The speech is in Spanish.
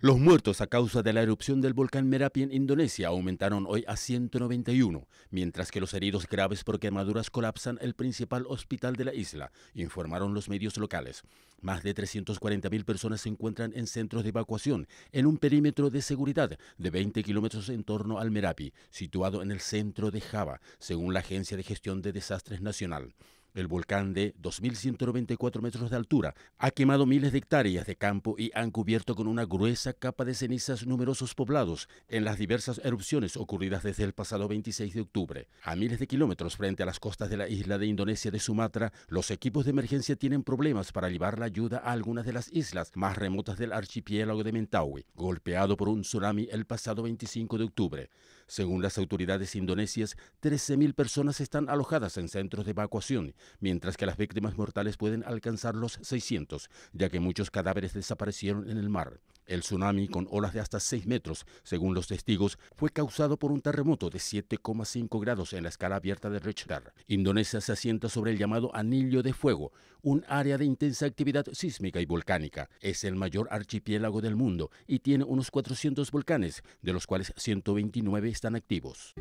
Los muertos a causa de la erupción del volcán Merapi en Indonesia aumentaron hoy a 191, mientras que los heridos graves por quemaduras colapsan el principal hospital de la isla, informaron los medios locales. Más de 340.000 personas se encuentran en centros de evacuación, en un perímetro de seguridad de 20 kilómetros en torno al Merapi, situado en el centro de Java, según la Agencia de Gestión de Desastres Nacional. El volcán de 2.194 metros de altura ha quemado miles de hectáreas de campo y han cubierto con una gruesa capa de cenizas numerosos poblados en las diversas erupciones ocurridas desde el pasado 26 de octubre. A miles de kilómetros frente a las costas de la isla de Indonesia de Sumatra, los equipos de emergencia tienen problemas para llevar la ayuda a algunas de las islas más remotas del archipiélago de Mentawai, golpeado por un tsunami el pasado 25 de octubre. Según las autoridades indonesias, 13.000 personas están alojadas en centros de evacuación mientras que las víctimas mortales pueden alcanzar los 600, ya que muchos cadáveres desaparecieron en el mar. El tsunami, con olas de hasta 6 metros, según los testigos, fue causado por un terremoto de 7,5 grados en la escala abierta de Richter. Indonesia se asienta sobre el llamado Anillo de Fuego, un área de intensa actividad sísmica y volcánica. Es el mayor archipiélago del mundo y tiene unos 400 volcanes, de los cuales 129 están activos.